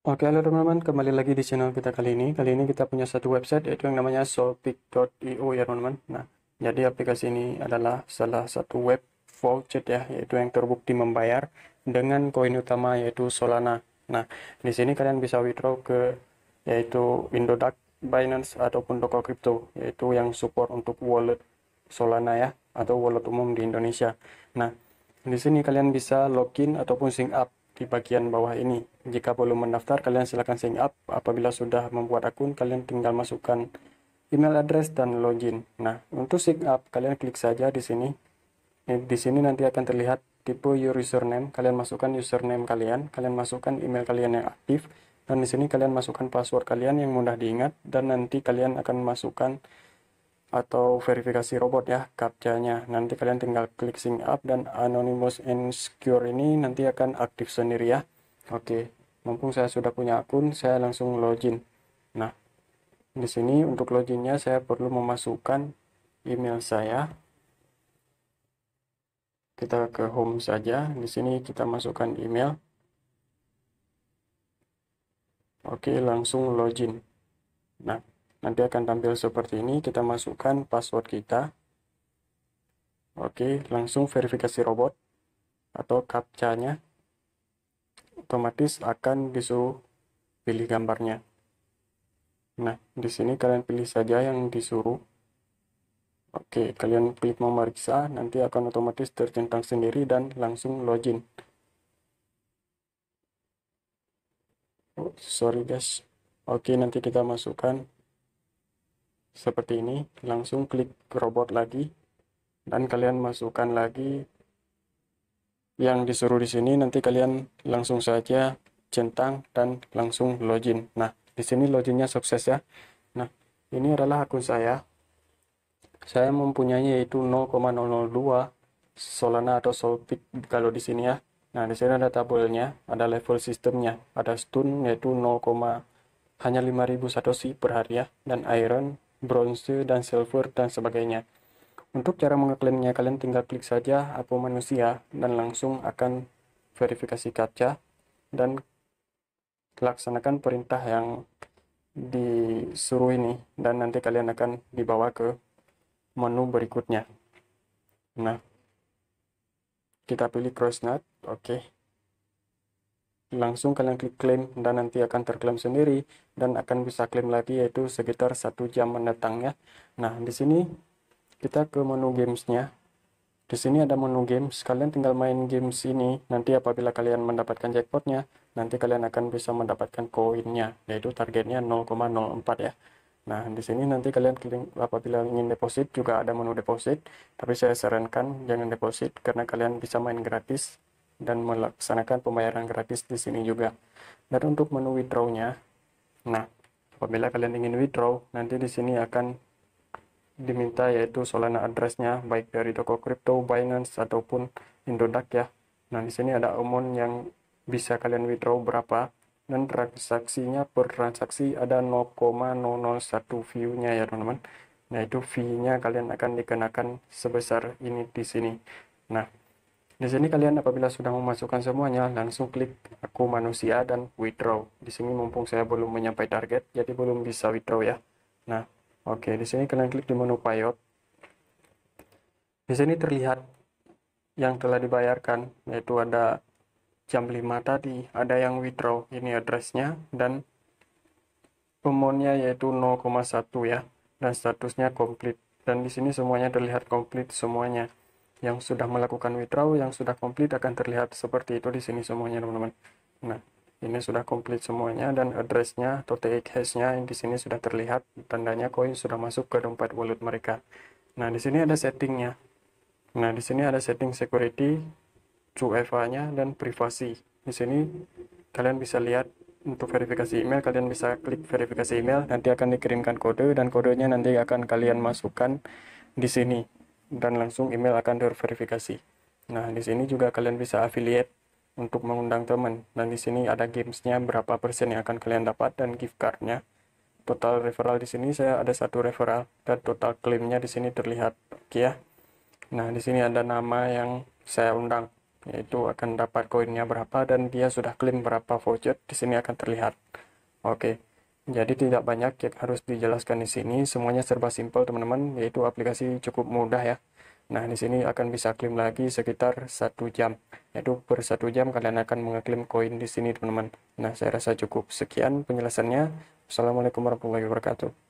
Oke halo teman-teman kembali lagi di channel kita kali ini kali ini kita punya satu website yaitu yang namanya solpic.io ya teman-teman nah jadi aplikasi ini adalah salah satu web voucher ya yaitu yang terbukti membayar dengan koin utama yaitu Solana nah di sini kalian bisa withdraw ke yaitu Indodax Binance ataupun toko crypto yaitu yang support untuk wallet Solana ya atau wallet umum di Indonesia nah di sini kalian bisa login ataupun sign up di bagian bawah ini. Jika belum mendaftar, kalian silahkan sign up. Apabila sudah membuat akun, kalian tinggal masukkan email address dan login. Nah, untuk sign up, kalian klik saja di sini. Eh, di sini nanti akan terlihat tipe your username. Kalian masukkan username kalian, kalian masukkan email kalian yang aktif, dan di sini kalian masukkan password kalian yang mudah diingat, dan nanti kalian akan masukkan atau verifikasi robot ya captcha Nanti kalian tinggal klik sync up dan Anonymous and Secure ini nanti akan aktif sendiri ya. Oke, mumpung saya sudah punya akun, saya langsung login. Nah, di sini untuk loginnya saya perlu memasukkan email saya. Kita ke home saja. Di sini kita masukkan email. Oke, langsung login. Nah, nanti akan tampil seperti ini kita masukkan password kita oke langsung verifikasi robot atau captcha-nya otomatis akan disuruh pilih gambarnya nah di sini kalian pilih saja yang disuruh Oke, kalian klik memeriksa, nanti akan otomatis tercentang sendiri dan langsung login. Oh, sorry guys. Oke, nanti kita masukkan seperti ini langsung klik robot lagi dan kalian masukkan lagi yang disuruh di sini nanti kalian langsung saja centang dan langsung login nah di sini loginnya sukses ya nah ini adalah akun saya saya mempunyai yaitu 0,002 Solana atau Solpic kalau di sini ya nah di sini ada tabelnya ada level sistemnya ada stun yaitu 0, hanya 5000 satoshi per hari ya dan iron bronze, dan silver, dan sebagainya. Untuk cara mengeklaimnya, kalian tinggal klik saja apa Manusia dan langsung akan verifikasi kaca dan laksanakan perintah yang disuruh ini dan nanti kalian akan dibawa ke menu berikutnya. Nah, kita pilih cross nut, oke. Okay langsung kalian klik claim dan nanti akan terklaim sendiri dan akan bisa klaim lagi yaitu sekitar satu jam mendatang ya nah di sini kita ke menu gamesnya di sini ada menu games kalian tinggal main games ini nanti apabila kalian mendapatkan jackpotnya nanti kalian akan bisa mendapatkan koinnya yaitu targetnya 0,04 ya nah di sini nanti kalian klik apabila ingin deposit juga ada menu deposit tapi saya sarankan jangan deposit karena kalian bisa main gratis dan melaksanakan pembayaran gratis di sini juga. Dan untuk menu withdraw-nya, nah, apabila kalian ingin withdraw, nanti di sini akan diminta yaitu Solana address baik dari toko crypto, Binance ataupun Indodax ya. Nah, di sini ada amount yang bisa kalian withdraw berapa dan transaksinya per transaksi ada 0,001 view-nya ya, teman-teman. Nah, itu fee-nya kalian akan dikenakan sebesar ini di sini. Nah, di sini kalian apabila sudah memasukkan semuanya, langsung klik aku manusia dan withdraw. Di sini mumpung saya belum menyampai target, jadi belum bisa withdraw ya. Nah, oke, okay, di sini kalian klik di menu payout. Di sini terlihat yang telah dibayarkan, yaitu ada jam 5 tadi, ada yang withdraw, ini addressnya, dan umumnya yaitu 0,1 ya, dan statusnya complete. Dan di sini semuanya terlihat complete semuanya yang sudah melakukan withdraw yang sudah komplit akan terlihat seperti itu di sini semuanya teman-teman nah ini sudah komplit semuanya dan addressnya atau TX hashnya yang di sini sudah terlihat tandanya koin sudah masuk ke dompet wallet mereka nah di sini ada settingnya nah di sini ada setting security UEFA nya dan privasi di sini kalian bisa lihat untuk verifikasi email kalian bisa klik verifikasi email nanti akan dikirimkan kode dan kodenya nanti akan kalian masukkan di sini dan langsung email akan terverifikasi. Nah, di sini juga kalian bisa affiliate untuk mengundang teman. Dan di sini ada gamesnya berapa persen yang akan kalian dapat dan gift cardnya. Total referral di sini saya ada satu referral dan total klaimnya di sini terlihat. Oke ya. Nah, di sini ada nama yang saya undang yaitu akan dapat koinnya berapa dan dia sudah klaim berapa voucher di sini akan terlihat. Oke. Okay. Jadi tidak banyak yang harus dijelaskan di sini, semuanya serba simpel teman-teman, yaitu aplikasi cukup mudah ya. Nah, di sini akan bisa klaim lagi sekitar satu jam. Yaitu per satu jam kalian akan mengeklaim koin di sini, teman-teman. Nah, saya rasa cukup sekian penjelasannya. Assalamualaikum warahmatullahi wabarakatuh.